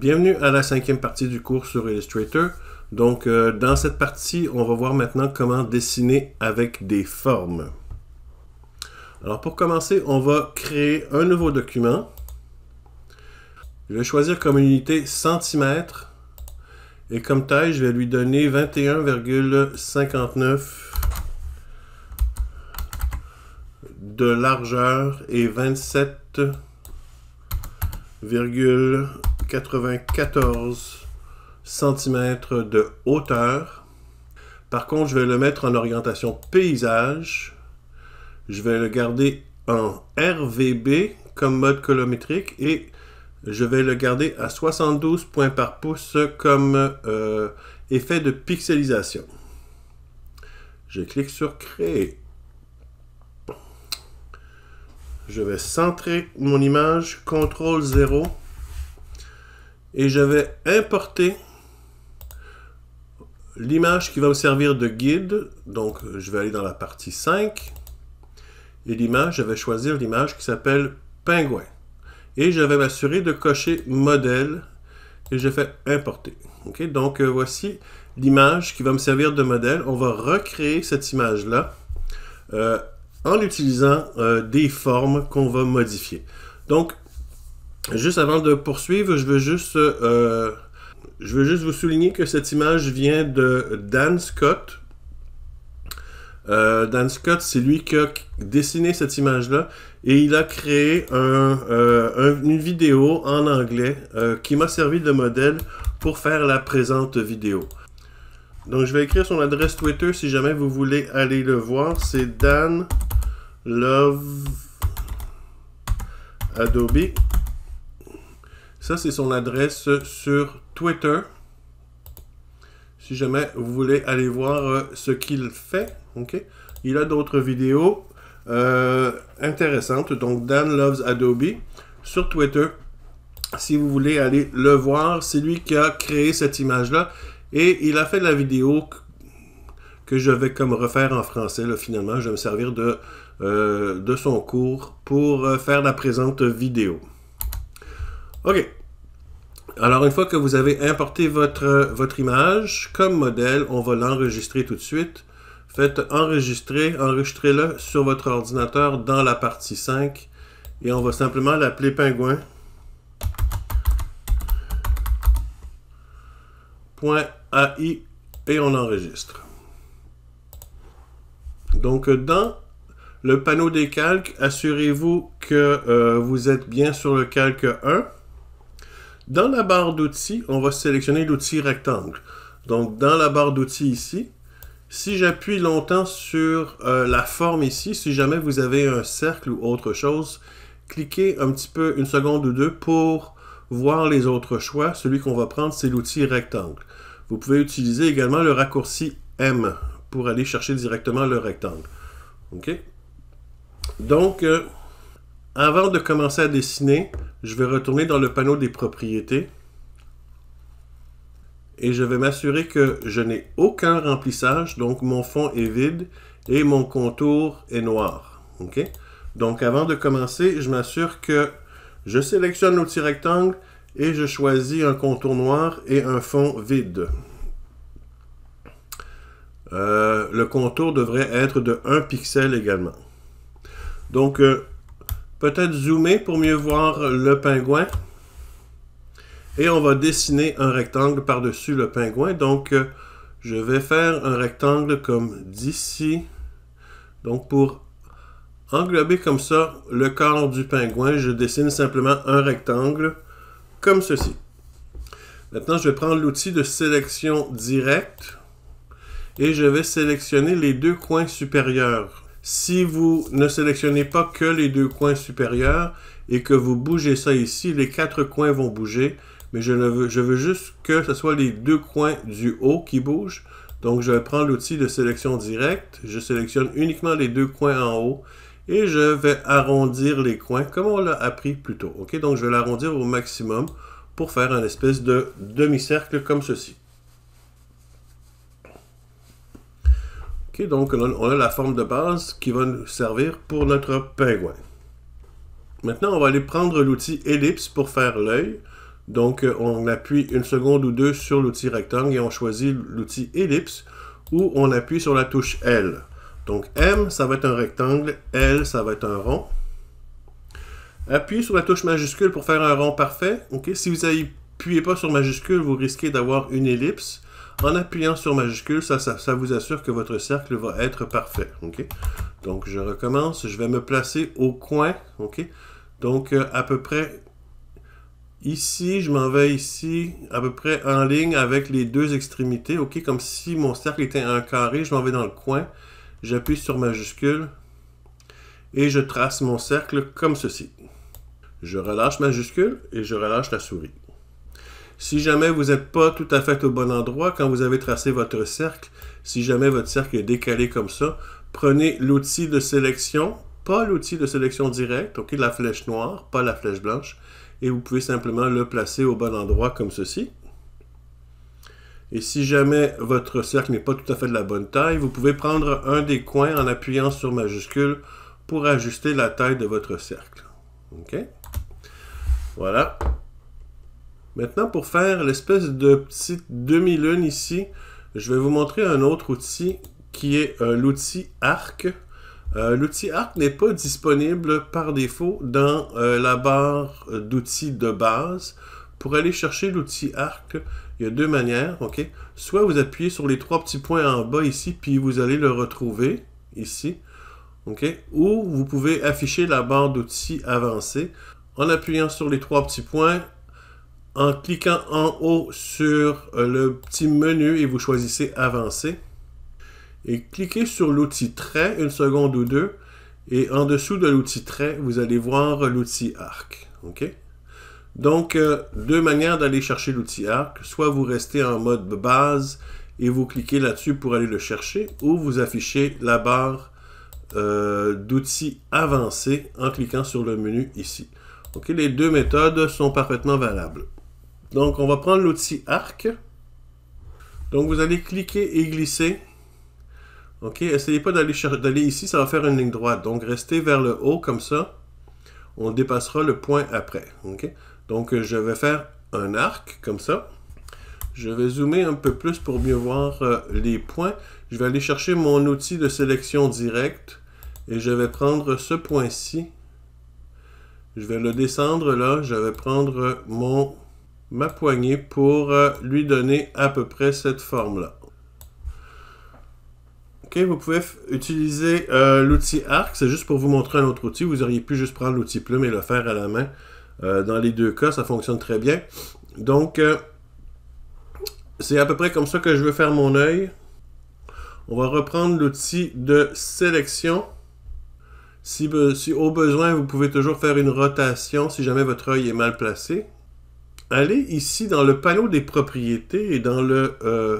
Bienvenue à la cinquième partie du cours sur Illustrator. Donc, euh, dans cette partie, on va voir maintenant comment dessiner avec des formes. Alors, pour commencer, on va créer un nouveau document. Je vais choisir comme unité centimètres. Et comme taille, je vais lui donner 21,59 de largeur et 27,59 94 cm de hauteur. Par contre, je vais le mettre en orientation paysage. Je vais le garder en RVB comme mode colométrique et je vais le garder à 72 points par pouce comme euh, effet de pixelisation. Je clique sur Créer. Je vais centrer mon image, CTRL 0 et je vais importer l'image qui va me servir de guide. Donc, je vais aller dans la partie 5. Et l'image, je vais choisir l'image qui s'appelle pingouin. Et je vais m'assurer de cocher modèle. Et je fais importer. ok Donc, euh, voici l'image qui va me servir de modèle. On va recréer cette image-là euh, en utilisant euh, des formes qu'on va modifier. Donc, Juste avant de poursuivre, je veux juste, euh, je veux juste vous souligner que cette image vient de Dan Scott. Euh, Dan Scott, c'est lui qui a dessiné cette image-là et il a créé euh, une vidéo en anglais qui m'a servi de modèle pour faire la présente vidéo. Donc je vais écrire son adresse Twitter si jamais vous voulez aller le voir. C'est Dan Love Adobe ça, c'est son adresse sur Twitter. Si jamais vous voulez aller voir euh, ce qu'il fait. ok Il a d'autres vidéos euh, intéressantes. Donc, Dan Loves Adobe sur Twitter. Si vous voulez aller le voir, c'est lui qui a créé cette image-là. Et il a fait la vidéo que je vais comme refaire en français. finalement, je vais me servir de, euh, de son cours pour faire la présente vidéo. OK. Alors, une fois que vous avez importé euh, votre, image comme modèle, on va l'enregistrer tout de suite. Faites enregistrer, enregistrez-le sur votre ordinateur dans la partie 5 et on va simplement l'appeler pingouin. et on enregistre. Donc, dans le panneau des calques, assurez-vous que euh, vous êtes bien sur le calque 1. Dans la barre d'outils, on va sélectionner l'outil rectangle. Donc, dans la barre d'outils ici, si j'appuie longtemps sur euh, la forme ici, si jamais vous avez un cercle ou autre chose, cliquez un petit peu, une seconde ou deux, pour voir les autres choix. Celui qu'on va prendre, c'est l'outil rectangle. Vous pouvez utiliser également le raccourci M pour aller chercher directement le rectangle. OK? Donc, euh, avant de commencer à dessiner, je vais retourner dans le panneau des propriétés et je vais m'assurer que je n'ai aucun remplissage, donc mon fond est vide et mon contour est noir. OK? Donc avant de commencer, je m'assure que je sélectionne l'outil rectangle et je choisis un contour noir et un fond vide. Euh, le contour devrait être de 1 pixel également. Donc, euh, Peut-être zoomer pour mieux voir le pingouin. Et on va dessiner un rectangle par-dessus le pingouin. Donc, euh, je vais faire un rectangle comme d'ici. Donc, pour englober comme ça le corps du pingouin, je dessine simplement un rectangle comme ceci. Maintenant, je vais prendre l'outil de sélection directe et je vais sélectionner les deux coins supérieurs. Si vous ne sélectionnez pas que les deux coins supérieurs et que vous bougez ça ici, les quatre coins vont bouger. Mais je, veux, juste que ce soit les deux coins du haut qui bougent. Donc je prends l'outil de sélection directe. Je sélectionne uniquement les deux coins en haut. Et je vais arrondir les coins comme on l'a appris plus tôt. Donc je vais l'arrondir au maximum pour faire un espèce de demi-cercle comme ceci. donc, on a la forme de base qui va nous servir pour notre pingouin. Maintenant, on va aller prendre l'outil ellipse pour faire l'œil. Donc, euh, on appuie une seconde ou deux sur l'outil rectangle et on choisit l'outil ellipse Ou on appuie sur la touche L. Donc, M, ça va être un rectangle, L, ça va être un rond. Appuyez sur la touche majuscule pour faire un rond parfait. Si vous n'appuyez pas sur majuscule, vous risquez d'avoir une ellipse en appuyant sur majuscule, ça, ça, vous assure que votre cercle va être parfait. Donc, je recommence. Je vais me placer au coin. Donc, euh, à peu près ici, je m'en vais ici, à peu près en ligne avec les deux extrémités. Comme si mon cercle était un carré. Je m'en vais dans le coin. J'appuie sur majuscule. Et je trace mon cercle comme ceci. Je relâche majuscule et je relâche la souris. Si jamais vous n'êtes pas tout à fait au bon endroit, quand vous avez tracé votre cercle, si jamais votre cercle est décalé comme ça, prenez l'outil de sélection, pas l'outil de sélection directe, ok, la flèche noire, pas la flèche blanche, et vous pouvez simplement le placer au bon endroit comme ceci. Et si jamais votre cercle n'est pas tout à fait de la bonne taille, vous pouvez prendre un des coins en appuyant sur majuscule pour ajuster la taille de votre cercle. OK? Voilà. Maintenant, pour faire l'espèce de petite demi-lune ici, je vais vous montrer un autre outil qui est euh, l'outil Arc. Euh, l'outil Arc n'est pas disponible par défaut dans euh, la barre d'outils de base. Pour aller chercher l'outil Arc, il y a deux manières. ok Soit vous appuyez sur les trois petits points en bas ici, puis vous allez le retrouver ici. ok Ou vous pouvez afficher la barre d'outils avancée en appuyant sur les trois petits points en cliquant en haut sur euh, le petit menu et vous choisissez Avancer. Et cliquez sur l'outil Trait une seconde ou deux. Et en dessous de l'outil Trait, vous allez voir l'outil Arc. Donc, euh, deux manières d'aller chercher l'outil Arc. Soit vous restez en mode base et vous cliquez là-dessus pour aller le chercher, ou vous affichez la barre euh, d'outils avancés en cliquant sur le menu ici. les deux méthodes sont parfaitement valables. Donc, on va prendre l'outil arc. Donc, vous allez cliquer et glisser. OK, essayez pas d'aller ici, ça va faire une ligne droite. Donc, restez vers le haut comme ça. On dépassera le point après. OK? Donc, je vais faire un arc comme ça. Je vais zoomer un peu plus pour mieux voir euh, les points. Je vais aller chercher mon outil de sélection directe et je vais prendre ce point-ci. Je vais le descendre là. Je vais prendre mon ma poignée pour euh, lui donner à peu près cette forme-là. OK, vous pouvez utiliser euh, l'outil arc. C'est juste pour vous montrer un autre outil. Vous auriez pu juste prendre l'outil plume et le faire à la main. Euh, dans les deux cas, ça fonctionne très bien. Donc, c'est à peu près comme ça que je veux faire mon œil. On va reprendre l'outil de sélection. Si, si, au besoin, vous pouvez toujours faire une rotation si jamais votre œil est mal placé allez ici dans le panneau des propriétés et dans le, euh,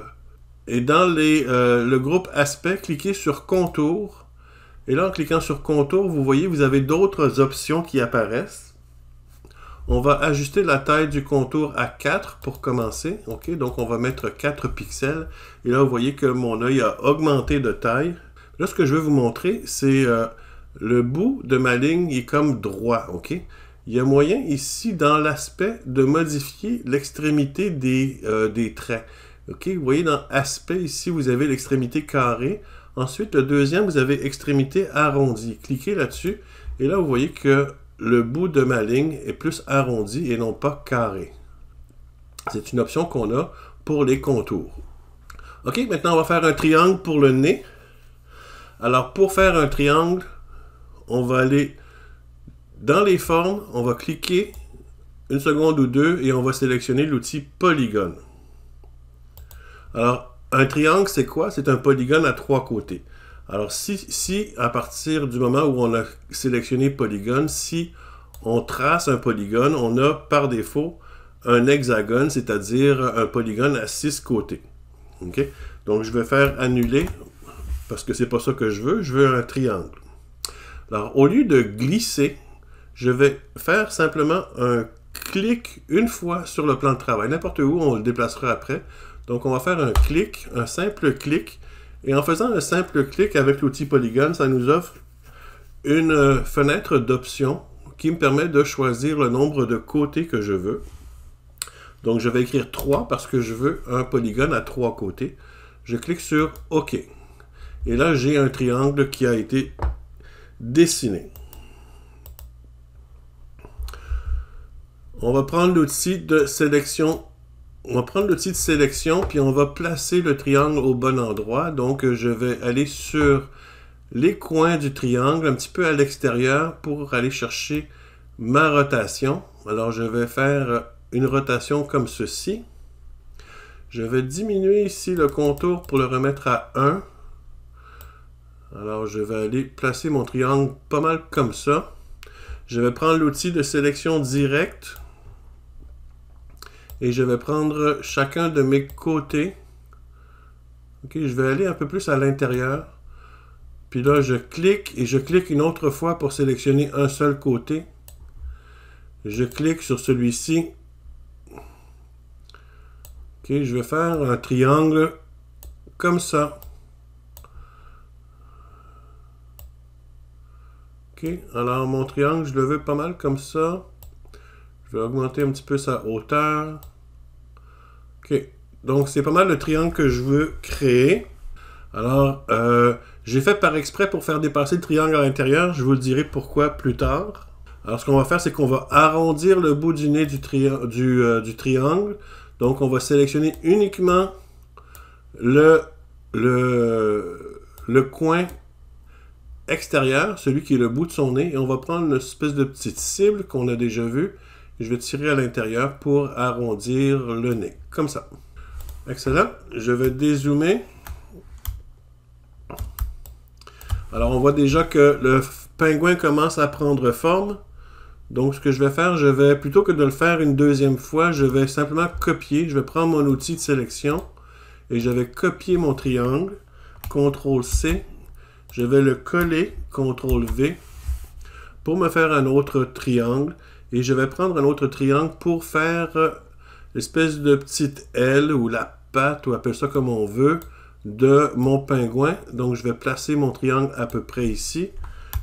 et dans euh, le groupe aspect, cliquez sur contour. Et là, en cliquant sur contour, vous voyez, vous avez d'autres options qui apparaissent. On va ajuster la taille du contour à 4 pour commencer. donc on va mettre 4 pixels. Et là, vous voyez que mon œil a augmenté de taille. Là, ce que je vais vous montrer, c'est euh, le bout de ma ligne est comme droit. OK, il y a moyen ici, dans l'aspect, de modifier l'extrémité euh, des, traits. OK? Vous voyez, dans aspect, ici, vous avez l'extrémité carrée. Ensuite, le deuxième, vous avez extrémité arrondie. Cliquez là-dessus, et là, vous voyez que le bout de ma ligne est plus arrondi et non pas carré. C'est une option qu'on a pour les contours. OK, maintenant, on va faire un triangle pour le nez. Alors, pour faire un triangle, on va aller dans les formes, on va cliquer une seconde ou deux et on va sélectionner l'outil polygone. Alors, un triangle, c'est quoi? C'est un polygone à trois côtés. Alors, si, si à partir du moment où on a sélectionné polygone, si on trace un polygone, on a par défaut un hexagone, c'est-à-dire un polygone à six côtés. Donc, je vais faire annuler parce que c'est pas ça que je veux. Je veux un triangle. Alors, au lieu de glisser je vais faire simplement un clic une fois sur le plan de travail, n'importe où, on le déplacera après. Donc on va faire un clic, un simple clic, et en faisant un simple clic avec l'outil polygone, ça nous offre une euh, fenêtre d'options qui me permet de choisir le nombre de côtés que je veux. Donc je vais écrire 3 parce que je veux un polygone à 3 côtés. Je clique sur OK. Et là, j'ai un triangle qui a été dessiné. On va prendre l'outil de sélection. On va prendre l'outil de sélection, puis on va placer le triangle au bon endroit. Donc, je vais aller sur les coins du triangle, un petit peu à l'extérieur, pour aller chercher ma rotation. Alors, je vais faire une rotation comme ceci. Je vais diminuer ici le contour pour le remettre à 1. Alors, je vais aller placer mon triangle pas mal comme ça. Je vais prendre l'outil de sélection directe. Et je vais prendre chacun de mes côtés. je vais aller un peu plus à l'intérieur. Puis là, je clique et je clique une autre fois pour sélectionner un seul côté. Je clique sur celui-ci. Ok, je vais faire un triangle comme ça. alors mon triangle, je le veux pas mal comme ça. Je vais augmenter un petit peu sa hauteur. OK. Donc, c'est pas mal le triangle que je veux créer. Alors, euh, j'ai fait par exprès pour faire dépasser le triangle à l'intérieur. Je vous le dirai pourquoi plus tard. Alors, ce qu'on va faire, c'est qu'on va arrondir le bout du nez du, euh, triangle. Donc, on va sélectionner uniquement le, le coin extérieur, celui qui est le bout de son nez, et on va prendre une espèce de petite cible qu'on a déjà vue, je vais tirer à l'intérieur pour arrondir le nez, comme ça. Excellent. Je vais dézoomer. Alors, on voit déjà que le pingouin commence à prendre forme. Donc, ce que je vais faire, je vais, plutôt que de le faire une deuxième fois, je vais simplement copier. Je vais prendre mon outil de sélection et je vais copier mon triangle. CTRL-C. Je vais le coller. CTRL-V pour me faire un autre triangle et je vais prendre un autre triangle pour faire euh, l'espèce de petite aile ou la patte, ou appelle ça comme on veut, de mon pingouin. Donc je vais placer mon triangle à peu près ici.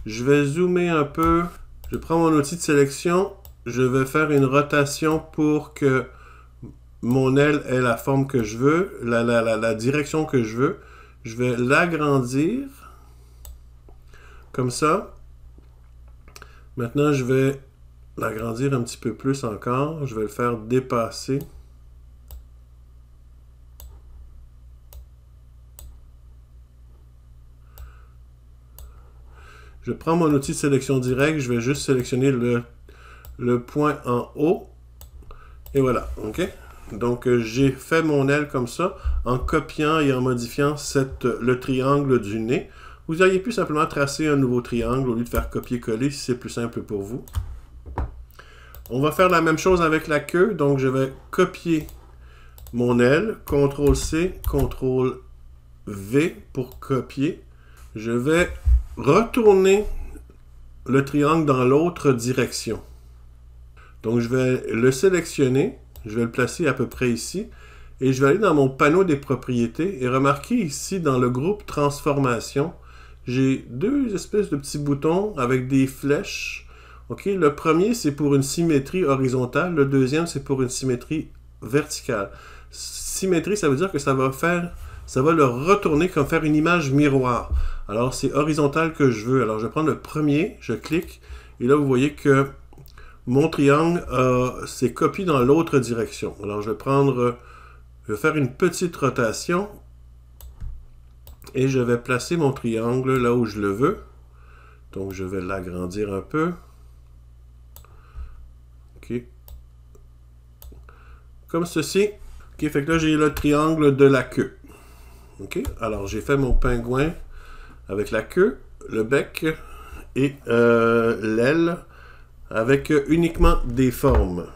Je vais zoomer un peu. Je prends mon outil de sélection. Je vais faire une rotation pour que mon aile ait la forme que je veux, la, la direction que je veux. Je vais l'agrandir. Comme ça. Maintenant, je vais l'agrandir un petit peu plus encore. Je vais le faire dépasser. Je prends mon outil de sélection directe, je vais juste sélectionner le, point en haut. Et voilà, OK? Donc, euh, j'ai fait mon aile comme ça en copiant et en modifiant le triangle du nez. Vous auriez pu simplement tracer un nouveau triangle au lieu de faire copier-coller si c'est plus simple pour vous. On va faire la même chose avec la queue, donc je vais copier mon aile, CTRL-C, CTRL-V pour copier. Je vais retourner le triangle dans l'autre direction. Donc je vais le sélectionner, je vais le placer à peu près ici, et je vais aller dans mon panneau des propriétés, et remarquez ici dans le groupe Transformation, j'ai deux espèces de petits boutons avec des flèches le premier, c'est pour une symétrie horizontale. Le deuxième, c'est pour une symétrie verticale. Symétrie, ça veut dire que ça va faire, ça va le retourner comme faire une image miroir. Alors, c'est horizontal que je veux. Alors, je vais prendre le premier, je clique, et là, vous voyez que mon triangle s'est copié dans l'autre direction. Alors, je vais prendre, je vais faire une petite rotation, et je vais placer mon triangle là où je le veux. Donc, je vais l'agrandir un peu. ceci. OK, fait que là, j'ai le triangle de la queue. OK, alors j'ai fait mon pingouin avec la queue, le bec et euh, l'aile avec uniquement des formes.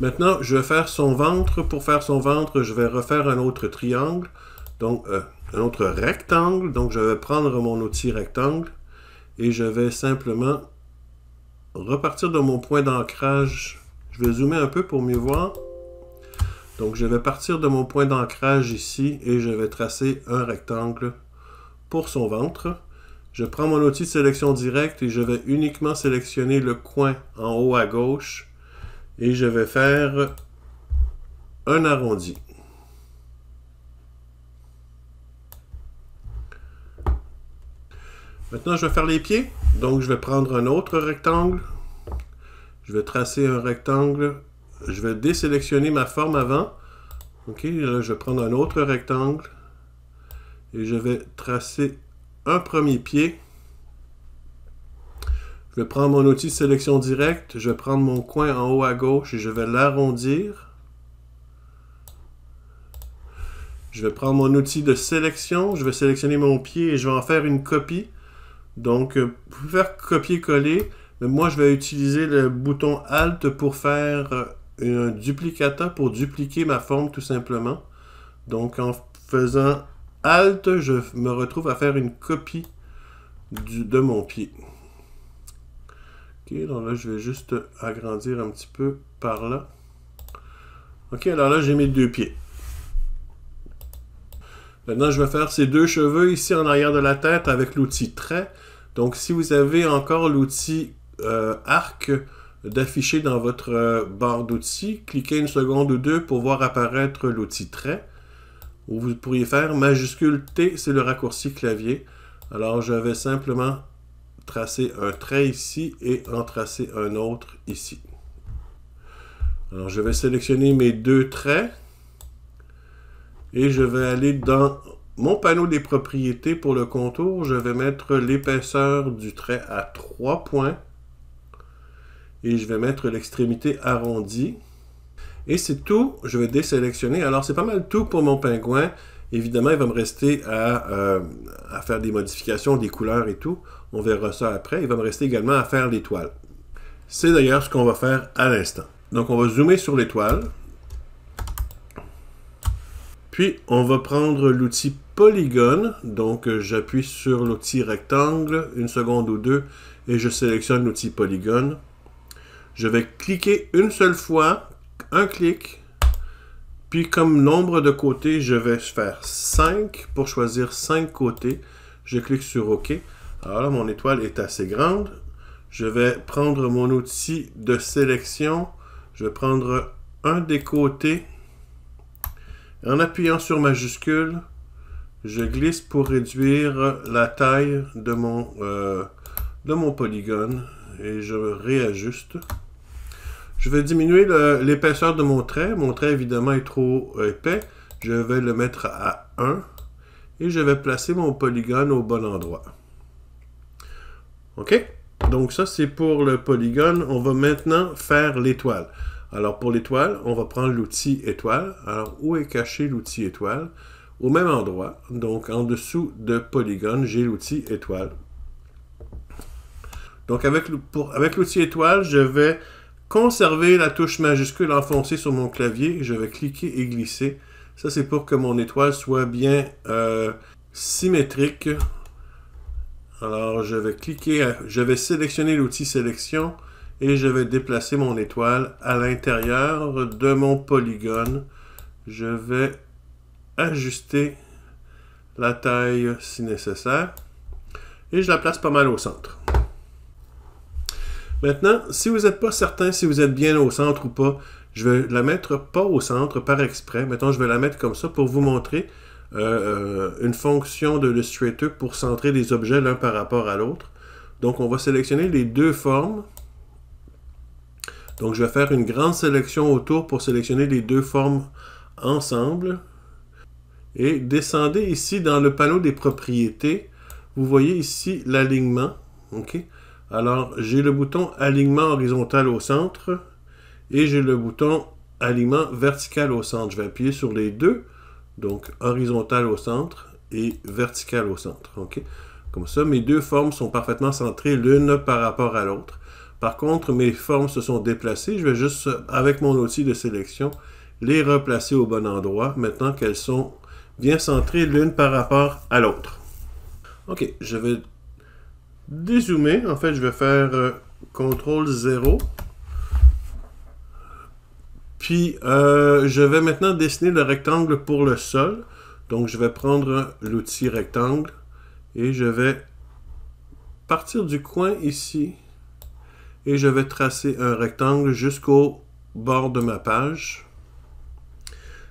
Maintenant, je vais faire son ventre. Pour faire son ventre, je vais refaire un autre triangle, donc euh, un autre rectangle. Donc, je vais prendre mon outil rectangle et je vais simplement repartir de mon point d'ancrage. Je vais zoomer un peu pour mieux voir. Donc, je vais partir de mon point d'ancrage ici et je vais tracer un rectangle pour son ventre. Je prends mon outil de sélection directe et je vais uniquement sélectionner le coin en haut à gauche et je vais faire un arrondi. Maintenant, je vais faire les pieds. Donc, je vais prendre un autre rectangle. Je vais tracer un rectangle. Je vais désélectionner ma forme avant. OK, je vais prendre un autre rectangle. Et je vais tracer un premier pied. Je vais prendre mon outil de sélection directe. Je vais prendre mon coin en haut à gauche et je vais l'arrondir. Je vais prendre mon outil de sélection. Je vais sélectionner mon pied et je vais en faire une copie. Donc, euh, pour faire copier-coller, moi, je vais utiliser le bouton Alt pour faire euh, un duplicata, pour dupliquer ma forme tout simplement. Donc, en faisant Alt, je me retrouve à faire une copie de mon pied. OK, donc là, je vais juste agrandir un petit peu par là. OK, alors là, j'ai mes deux pieds. Maintenant, je vais faire ces deux cheveux ici en arrière de la tête avec l'outil trait. Donc, si vous avez encore l'outil euh, arc d'afficher dans votre euh, barre d'outils, cliquez une seconde ou deux pour voir apparaître l'outil trait. Ou vous pourriez faire majuscule T, c'est le raccourci clavier. Alors, je vais simplement tracer un trait ici et en tracer un autre ici. Alors, je vais sélectionner mes deux traits et je vais aller dans mon panneau des propriétés pour le contour. Je vais mettre l'épaisseur du trait à 3 points. Et je vais mettre l'extrémité arrondie. Et c'est tout. Je vais désélectionner. Alors, c'est pas mal tout pour mon pingouin. Évidemment, il va me rester à, euh, à, faire des modifications, des couleurs et tout. On verra ça après. Il va me rester également à faire l'étoile. C'est d'ailleurs ce qu'on va faire à l'instant. Donc, on va zoomer sur l'étoile. Puis, on va prendre l'outil polygone. Donc, euh, j'appuie sur l'outil rectangle, une seconde ou deux, et je sélectionne l'outil polygone. Je vais cliquer une seule fois, un clic. Puis, comme nombre de côtés, je vais faire 5 pour choisir 5 côtés. Je clique sur OK. Alors là, mon étoile est assez grande. Je vais prendre mon outil de sélection. Je vais prendre un des côtés en appuyant sur majuscule, je glisse pour réduire la taille de mon, euh, polygone et je réajuste. Je vais diminuer l'épaisseur de mon trait. Mon trait, évidemment, est trop épais. Je vais le mettre à 1 et je vais placer mon polygone au bon endroit. OK? Donc ça, c'est pour le polygone. On va maintenant faire l'étoile. Alors pour l'étoile, on va prendre l'outil étoile. Alors où est caché l'outil étoile? Au même endroit, donc en dessous de polygone, j'ai l'outil étoile. Donc avec l'outil étoile, je vais conserver la touche majuscule enfoncée sur mon clavier. Je vais cliquer et glisser. Ça, c'est pour que mon étoile soit bien euh, symétrique. Alors, je vais cliquer, je vais sélectionner l'outil sélection et je vais déplacer mon étoile à l'intérieur de mon polygone. Je vais ajuster la taille si nécessaire et je la place pas mal au centre. Maintenant, si vous n'êtes pas certain si vous êtes bien au centre ou pas, je vais la mettre pas au centre par exprès. Maintenant, je vais la mettre comme ça pour vous montrer euh, euh, une fonction de l'illustrator pour centrer les objets l'un par rapport à l'autre. Donc, on va sélectionner les deux formes donc je vais faire une grande sélection autour pour sélectionner les deux formes ensemble. Et descendez ici dans le panneau des propriétés. Vous voyez ici l'alignement. ok Alors j'ai le bouton alignement horizontal au centre et j'ai le bouton alignement vertical au centre. Je vais appuyer sur les deux. Donc horizontal au centre et vertical au centre. Comme ça, mes deux formes sont parfaitement centrées l'une par rapport à l'autre. Par contre, mes formes se sont déplacées. Je vais juste, avec mon outil de sélection, les replacer au bon endroit maintenant qu'elles sont bien centrées l'une par rapport à l'autre. OK, je vais dézoomer. En fait, je vais faire euh, CTRL 0. Puis, euh, je vais maintenant dessiner le rectangle pour le sol. Donc, je vais prendre l'outil rectangle et je vais partir du coin ici et je vais tracer un rectangle jusqu'au bord de ma page.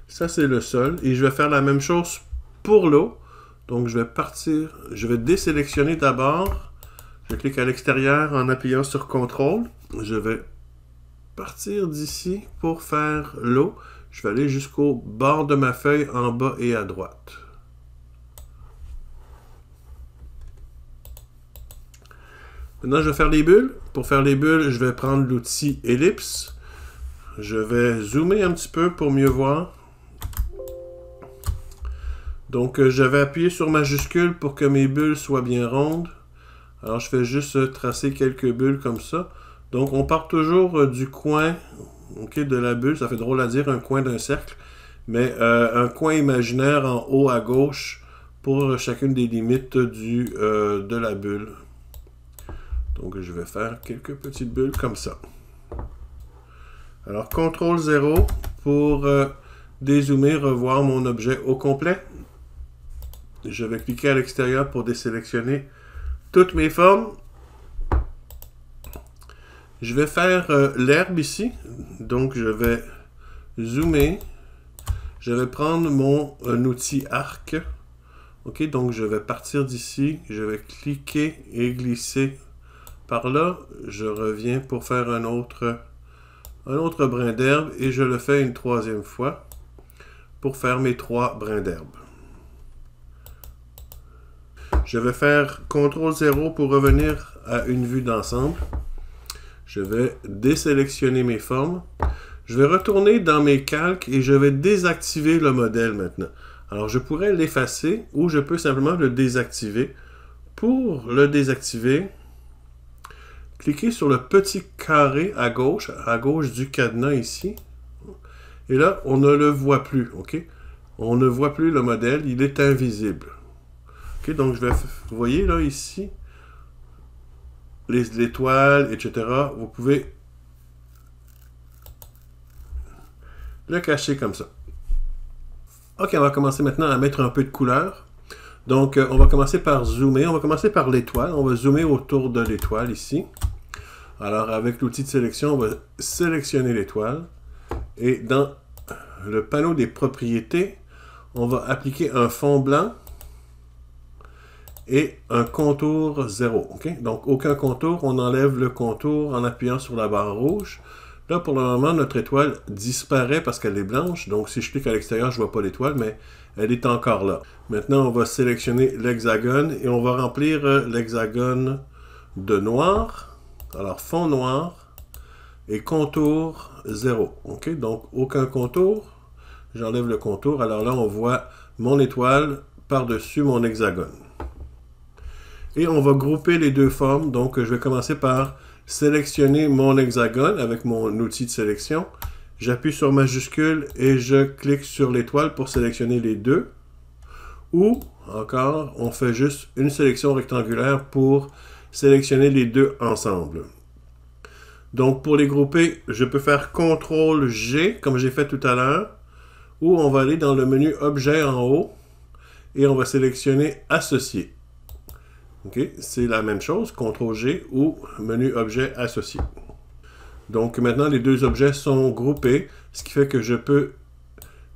Ça, c'est le sol. Et je vais faire la même chose pour l'eau. Donc, je vais partir, je vais désélectionner d'abord. Je clique à l'extérieur en appuyant sur CTRL. Je vais partir d'ici pour faire l'eau. Je vais aller jusqu'au bord de ma feuille en bas et à droite. Maintenant, je vais faire les bulles. Pour faire les bulles, je vais prendre l'outil ellipse. Je vais zoomer un petit peu pour mieux voir. Donc, euh, je vais appuyer sur majuscule pour que mes bulles soient bien rondes. Alors, je fais juste euh, tracer quelques bulles comme ça. Donc, on part toujours euh, du coin de la bulle. Ça fait drôle à dire, un coin d'un cercle. Mais un coin imaginaire en haut à gauche pour chacune des limites du, de la bulle. Donc je vais faire quelques petites bulles comme ça. Alors CTRL 0 pour euh, dézoomer, revoir mon objet au complet. Je vais cliquer à l'extérieur pour désélectionner toutes mes formes. Je vais faire euh, l'herbe ici. Donc je vais zoomer. Je vais prendre mon euh, outil arc. OK, donc je vais partir d'ici. Je vais cliquer et glisser par là, je reviens pour faire un autre, un autre brin d'herbe et je le fais une troisième fois pour faire mes trois brins d'herbe. Je vais faire CTRL 0 pour revenir à une vue d'ensemble. Je vais désélectionner mes formes. Je vais retourner dans mes calques et je vais désactiver le modèle maintenant. Alors je pourrais l'effacer ou je peux simplement le désactiver. Pour le désactiver, Cliquez sur le petit carré à gauche, à gauche du cadenas ici. Et là, on ne le voit plus, OK? On ne voit plus le modèle, il est invisible. donc je vais... Vous voyez là, ici, les étoiles, etc. Vous pouvez le cacher comme ça. OK, on va commencer maintenant à mettre un peu de couleur. Donc, euh, on va commencer par zoomer. On va commencer par l'étoile. On va zoomer autour de l'étoile ici. Alors, avec l'outil de sélection, on va sélectionner l'étoile. Et dans le panneau des propriétés, on va appliquer un fond blanc et un contour zéro. Donc, aucun contour. On enlève le contour en appuyant sur la barre rouge. Là, pour le moment, notre étoile disparaît parce qu'elle est blanche. Donc, si je clique à l'extérieur, je ne vois pas l'étoile, mais elle est encore là. Maintenant, on va sélectionner l'hexagone et on va remplir euh, l'hexagone de noir. Alors, fond noir et contour 0. OK? Donc, aucun contour. J'enlève le contour. Alors là, on voit mon étoile par-dessus mon hexagone. Et on va grouper les deux formes. Donc, je vais commencer par sélectionner mon hexagone avec mon outil de sélection. J'appuie sur majuscule et je clique sur l'étoile pour sélectionner les deux. Ou, encore, on fait juste une sélection rectangulaire pour sélectionner les deux ensemble. Donc, pour les grouper, je peux faire CTRL G, comme j'ai fait tout à l'heure, ou on va aller dans le menu Objet en haut, et on va sélectionner Associer. Ok, C'est la même chose, CTRL G ou menu Objet Associé. Donc maintenant, les deux objets sont groupés, ce qui fait que je peux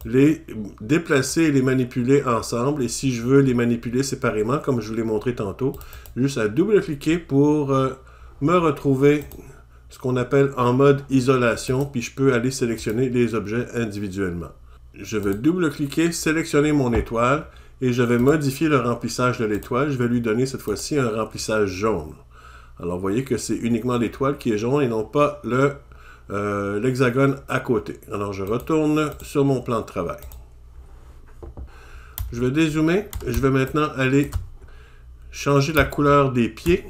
les déplacer et les manipuler ensemble. Et si je veux les manipuler séparément, comme je vous l'ai montré tantôt, juste à double-cliquer pour euh, me retrouver ce qu'on appelle en mode isolation, puis je peux aller sélectionner les objets individuellement. Je vais double-cliquer, sélectionner mon étoile, et je vais modifier le remplissage de l'étoile. Je vais lui donner cette fois-ci un remplissage jaune. Alors, vous voyez que c'est uniquement l'étoile qui est jaune et non pas le euh, l'hexagone à côté. Alors, je retourne sur mon plan de travail. Je vais dézoomer. Je vais maintenant aller changer la couleur des pieds.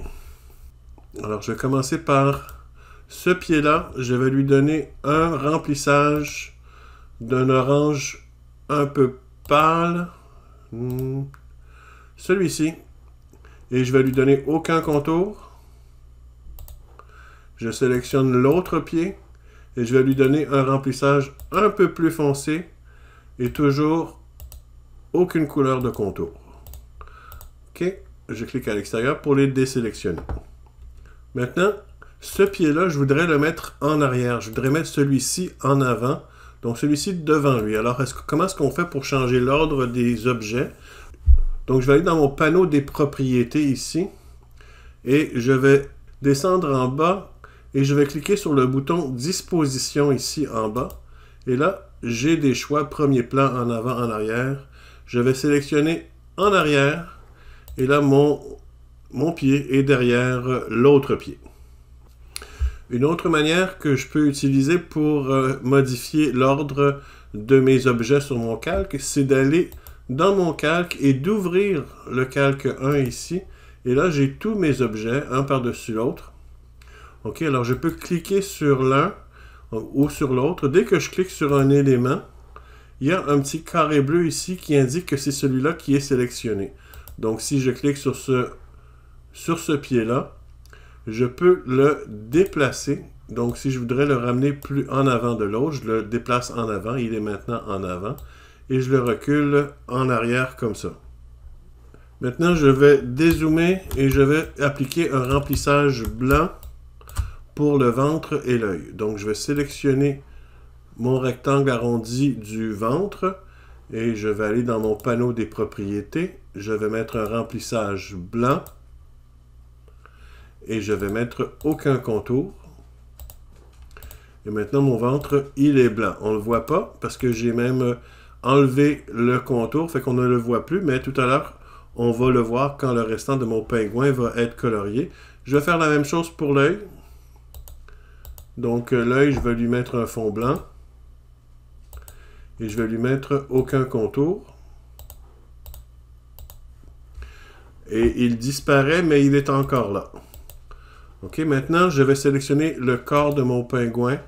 Alors, je vais commencer par ce pied-là. Je vais lui donner un remplissage d'un orange un peu pâle. Hmm. Celui-ci. Et je vais lui donner aucun contour. Je sélectionne l'autre pied. Et je vais lui donner un remplissage un peu plus foncé et toujours aucune couleur de contour. OK. Je clique à l'extérieur pour les désélectionner. Maintenant, ce pied-là, je voudrais le mettre en arrière. Je voudrais mettre celui-ci en avant, donc celui-ci devant lui. Alors, comment est-ce qu'on fait pour changer l'ordre des objets? Donc, je vais aller dans mon panneau des propriétés ici et je vais descendre en bas et je vais cliquer sur le bouton disposition ici en bas. Et là, j'ai des choix premier plan en avant, en arrière. Je vais sélectionner en arrière et là, mon, mon pied est derrière l'autre pied. Une autre manière que je peux utiliser pour euh, modifier l'ordre de mes objets sur mon calque, c'est d'aller dans mon calque et d'ouvrir le calque 1 ici. Et là, j'ai tous mes objets, un par-dessus l'autre. OK, alors je peux cliquer sur l'un euh, ou sur l'autre. Dès que je clique sur un élément, il y a un petit carré bleu ici qui indique que c'est celui-là qui est sélectionné. Donc si je clique sur ce, sur ce pied-là, je peux le déplacer. Donc si je voudrais le ramener plus en avant de l'autre, je le déplace en avant. Il est maintenant en avant. Et je le recule en arrière comme ça. Maintenant, je vais dézoomer et je vais appliquer un remplissage blanc pour le ventre et l'œil. Donc, je vais sélectionner mon rectangle arrondi du ventre et je vais aller dans mon panneau des propriétés. Je vais mettre un remplissage blanc et je vais mettre aucun contour. Et maintenant, mon ventre, il est blanc. On ne le voit pas parce que j'ai même enlevé le contour, fait qu'on ne le voit plus, mais tout à l'heure, on va le voir quand le restant de mon pingouin va être colorié. Je vais faire la même chose pour l'œil. Donc euh, l'œil, je vais lui mettre un fond blanc. Et je vais lui mettre aucun contour. Et il disparaît, mais il est encore là. OK, maintenant, je vais sélectionner le corps de mon pingouin.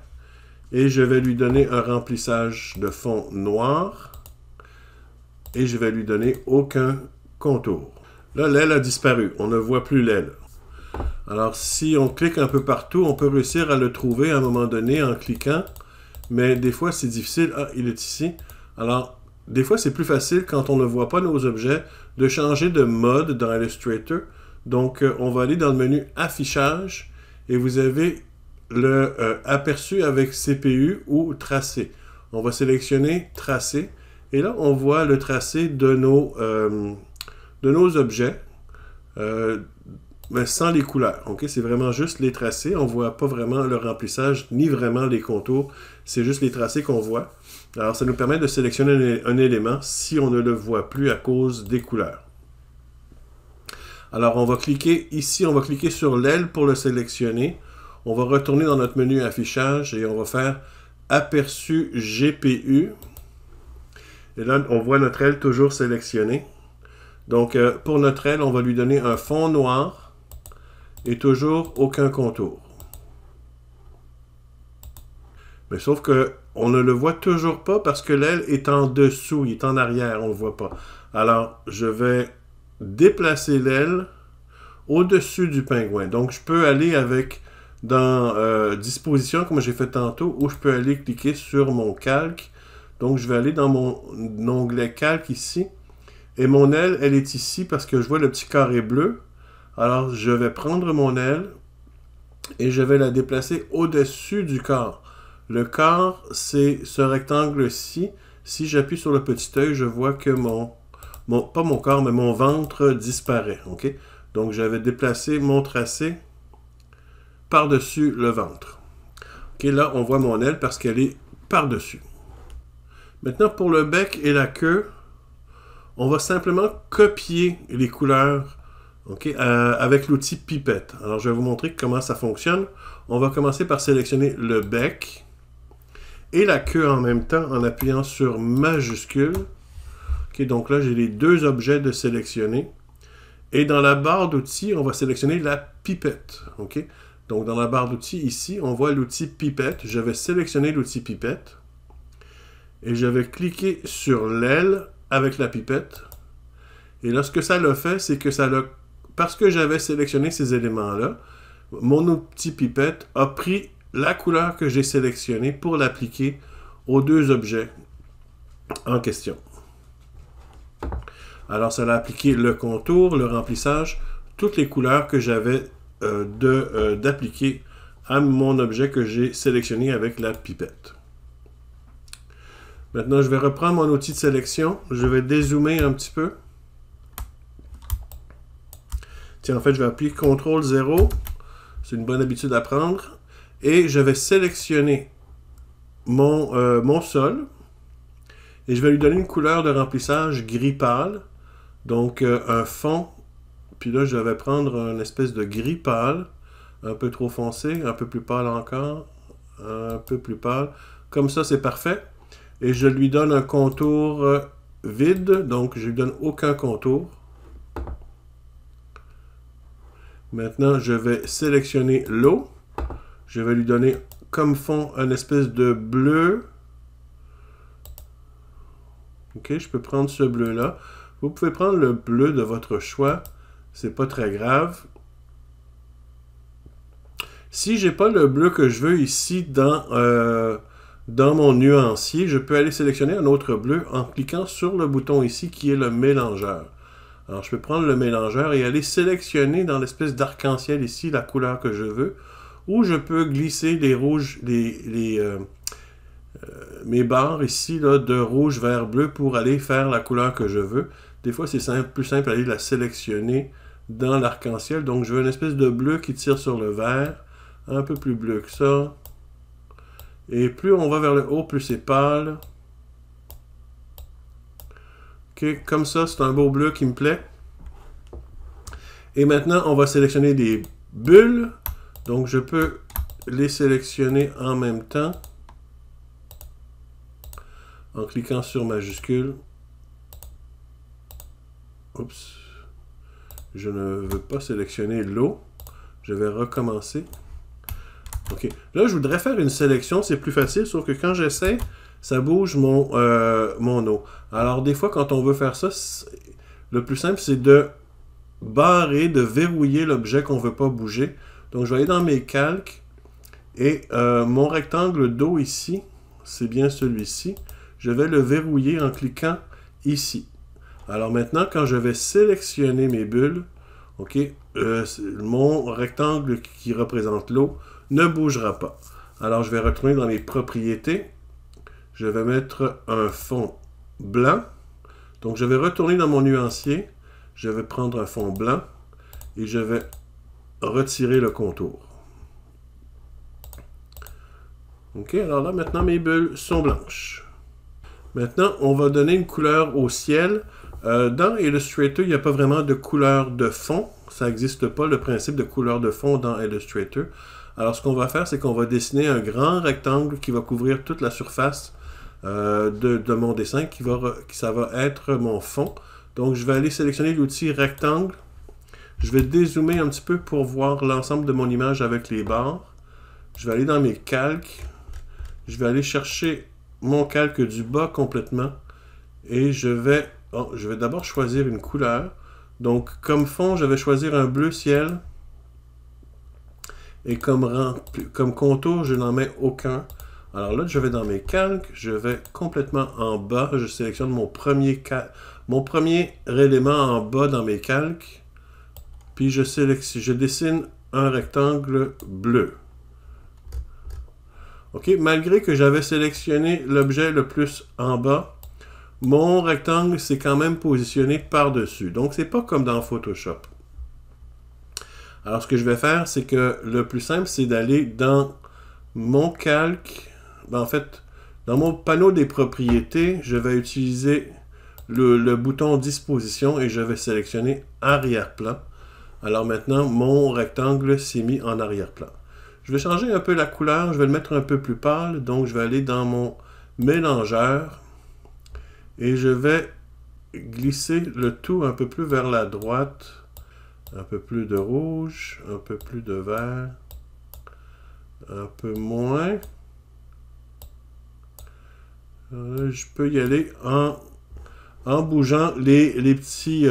Et je vais lui donner un remplissage de fond noir. Et je vais lui donner aucun contour. Là, l'aile a disparu. On ne voit plus l'aile. Alors, si on clique un peu partout, on peut réussir à le trouver à un moment donné en cliquant. Mais des fois, c'est difficile. Ah, il est ici. Alors, des fois, c'est plus facile quand on ne voit pas nos objets de changer de mode dans Illustrator. Donc, euh, on va aller dans le menu Affichage et vous avez le euh, aperçu avec CPU ou tracé. On va sélectionner tracé et là on voit le tracé de nos, euh, de nos objets mais sans les couleurs. C'est vraiment juste les tracés. On ne voit pas vraiment le remplissage ni vraiment les contours. C'est juste les tracés qu'on voit. Alors, ça nous permet de sélectionner un élément si on ne le voit plus à cause des couleurs. Alors, on va cliquer ici, on va cliquer sur l'aile pour le sélectionner. On va retourner dans notre menu affichage et on va faire aperçu GPU. Et là, on voit notre aile toujours sélectionnée. Donc, euh, pour notre aile, on va lui donner un fond noir et toujours aucun contour. Mais sauf que on ne le voit toujours pas parce que l'aile est en dessous, il est en arrière, on ne le voit pas. Alors, je vais déplacer l'aile au-dessus du pingouin. Donc, je peux aller avec dans euh, Disposition, comme j'ai fait tantôt, Ou je peux aller cliquer sur mon calque. Donc, je vais aller dans mon onglet calque ici. Et mon aile, elle est ici parce que je vois le petit carré bleu. Alors, je vais prendre mon aile et je vais la déplacer au-dessus du corps. Le corps, c'est ce rectangle-ci. Si j'appuie sur le petit œil, je vois que mon, pas mon corps, mais mon ventre disparaît. Donc, j'avais déplacé mon tracé par-dessus le ventre. Ok là, on voit mon aile parce qu'elle est par-dessus. Maintenant, pour le bec et la queue, on va simplement copier les couleurs OK? Euh, avec l'outil pipette. Alors, je vais vous montrer comment ça fonctionne. On va commencer par sélectionner le bec et la queue en même temps en appuyant sur majuscule. donc là, j'ai les deux objets de sélectionner. Et dans la barre d'outils, on va sélectionner la pipette. OK? Donc, dans la barre d'outils, ici, on voit l'outil pipette. Je vais sélectionner l'outil pipette. Et je vais cliquer sur l'aile avec la pipette. Et lorsque ça le fait, c'est que ça le parce que j'avais sélectionné ces éléments-là, mon outil pipette a pris la couleur que j'ai sélectionnée pour l'appliquer aux deux objets en question. Alors, ça a appliqué le contour, le remplissage, toutes les couleurs que j'avais euh, euh, d'appliquer à mon objet que j'ai sélectionné avec la pipette. Maintenant, je vais reprendre mon outil de sélection. Je vais dézoomer un petit peu. Tiens, en fait, je vais appuyer CTRL 0. C'est une bonne habitude à prendre. Et je vais sélectionner mon, euh, mon sol. Et je vais lui donner une couleur de remplissage gris pâle. Donc, euh, un fond. Puis là, je vais prendre une espèce de gris pâle. Un peu trop foncé, un peu plus pâle encore. Un peu plus pâle. Comme ça, c'est parfait. Et je lui donne un contour euh, vide. Donc, je lui donne aucun contour. Maintenant, je vais sélectionner l'eau. Je vais lui donner comme fond un espèce de bleu. OK, je peux prendre ce bleu-là. Vous pouvez prendre le bleu de votre choix. C'est pas très grave. Si je n'ai pas le bleu que je veux ici dans, euh, dans mon nuancier, je peux aller sélectionner un autre bleu en cliquant sur le bouton ici qui est le mélangeur. Alors, je peux prendre le mélangeur et aller sélectionner dans l'espèce d'arc-en-ciel ici la couleur que je veux, ou je peux glisser les rouges, euh, euh, mes barres ici là, de rouge vers bleu pour aller faire la couleur que je veux. Des fois, c'est plus simple d'aller la sélectionner dans l'arc-en-ciel. Donc, je veux une espèce de bleu qui tire sur le vert, un peu plus bleu que ça. Et plus on va vers le haut, plus c'est pâle comme ça, c'est un beau bleu qui me plaît. Et maintenant, on va sélectionner des bulles. Donc, je peux les sélectionner en même temps en cliquant sur majuscule. Oups. Je ne veux pas sélectionner l'eau. Je vais recommencer. OK. Là, je voudrais faire une sélection. C'est plus facile, sauf que quand j'essaie, ça bouge euh, mon, eau. Alors des fois, quand on veut faire ça, le plus simple, c'est de barrer, de verrouiller l'objet qu'on ne veut pas bouger. Donc je vais aller dans mes calques, et euh, mon rectangle d'eau ici, c'est bien celui-ci, je vais le verrouiller en cliquant ici. Alors maintenant, quand je vais sélectionner mes bulles, ok, euh, mon rectangle qui représente l'eau ne bougera pas. Alors je vais retourner dans mes propriétés, je vais mettre un fond blanc. Donc, je vais retourner dans mon nuancier. Je vais prendre un fond blanc et je vais retirer le contour. OK, alors là, maintenant, mes bulles sont blanches. Maintenant, on va donner une couleur au ciel. Euh, dans Illustrator, il n'y a pas vraiment de couleur de fond. Ça n'existe pas, le principe de couleur de fond dans Illustrator. Alors, ce qu'on va faire, c'est qu'on va dessiner un grand rectangle qui va couvrir toute la surface euh, de, mon dessin qui va, ça va être mon fond. Donc je vais aller sélectionner l'outil rectangle. Je vais dézoomer un petit peu pour voir l'ensemble de mon image avec les barres. Je vais aller dans mes calques. Je vais aller chercher mon calque du bas complètement. Et je vais, oh, je vais d'abord choisir une couleur. Donc comme fond, je vais choisir un bleu ciel. Et comme, comme contour, je n'en mets aucun. Alors là, je vais dans mes calques, je vais complètement en bas, je sélectionne mon premier, mon premier élément en bas dans mes calques, puis je, je dessine un rectangle bleu. OK, malgré que j'avais sélectionné l'objet le plus en bas, mon rectangle s'est quand même positionné par-dessus. Donc, c'est pas comme dans Photoshop. Alors, ce que je vais faire, c'est que le plus simple, c'est d'aller dans mon calque, bah, en fait, dans mon panneau des propriétés, je vais utiliser le, le bouton disposition et je vais sélectionner arrière-plan. Alors maintenant, mon rectangle s'est mis en arrière-plan. Je vais changer un peu la couleur, je vais le mettre un peu plus pâle, donc je vais aller dans mon mélangeur et je vais glisser le tout un peu plus vers la droite, un peu plus de rouge, un peu plus de vert, un peu moins. Euh, je peux y aller en, bougeant euh, les, petits,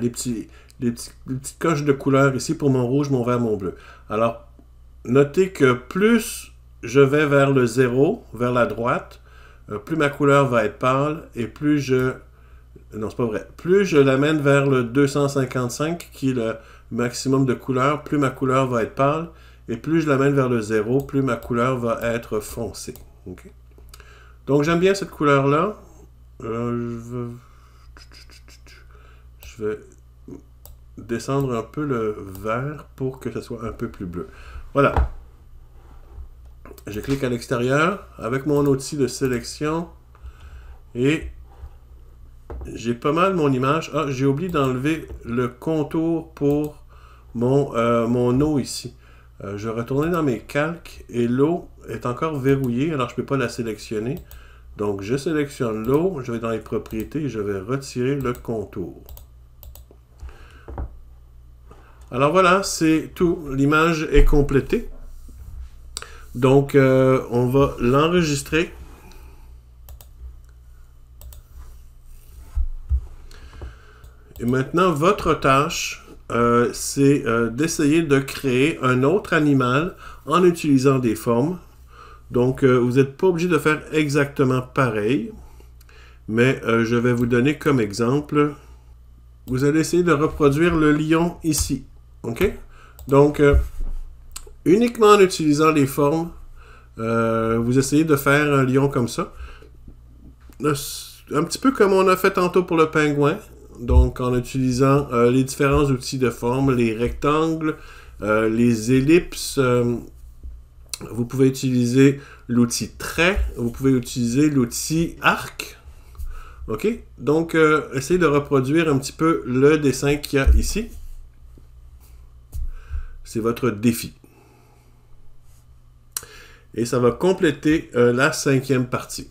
les, petites coches de couleur ici pour mon rouge, mon vert, mon bleu. Alors, notez que plus je vais vers le zéro, vers la droite, euh, plus ma couleur va être pâle et plus je... Non, c'est pas vrai. Plus je l'amène vers le 255, qui est le maximum de couleur, plus ma couleur va être pâle. Et plus je l'amène vers le zéro, plus ma couleur va être foncée. Donc j'aime bien cette couleur-là. Euh, je, vais descendre un peu le vert pour que ce soit un peu plus bleu. Voilà. Je clique à l'extérieur avec mon outil de sélection et j'ai pas mal mon image. Ah, j'ai oublié d'enlever le contour pour mon, euh, mon eau ici. Euh, je vais retourner dans mes calques et l'eau, est encore verrouillée, alors je ne peux pas la sélectionner. Donc je sélectionne l'eau, je vais dans les propriétés et je vais retirer le contour. Alors voilà, c'est tout. L'image est complétée. Donc euh, on va l'enregistrer. Et maintenant, votre tâche, euh, c'est euh, d'essayer de créer un autre animal en utilisant des formes. Donc, euh, vous n'êtes pas obligé de faire exactement pareil, mais euh, je vais vous donner comme exemple. Vous allez essayer de reproduire le lion ici. OK? Donc, euh, uniquement en utilisant les formes, vous essayez de faire un lion comme ça. Un petit peu comme on a fait tantôt pour le pingouin. Donc, en utilisant les différents outils de forme, les rectangles, les ellipses, vous pouvez utiliser l'outil trait, vous pouvez utiliser l'outil arc. OK? Donc, euh, essayez de reproduire un petit peu le dessin qu'il y a ici. C'est votre défi. Et ça va compléter euh, la cinquième partie.